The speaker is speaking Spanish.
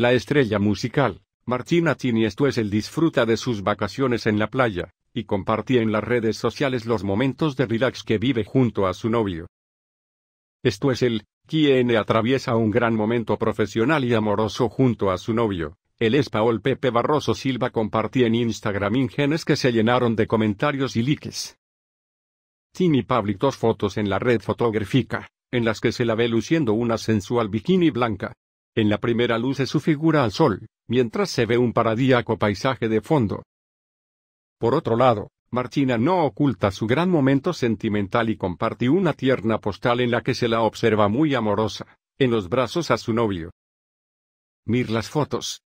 La estrella musical, Martina Tini esto es el disfruta de sus vacaciones en la playa, y compartía en las redes sociales los momentos de relax que vive junto a su novio. Esto es el, quien atraviesa un gran momento profesional y amoroso junto a su novio. El es Pepe Barroso Silva compartía en Instagram ingenes que se llenaron de comentarios y likes. Tini publicó fotos en la red fotográfica, en las que se la ve luciendo una sensual bikini blanca, en la primera luce su figura al sol, mientras se ve un paradíaco paisaje de fondo. Por otro lado, Martina no oculta su gran momento sentimental y compartió una tierna postal en la que se la observa muy amorosa, en los brazos a su novio. Mir las fotos,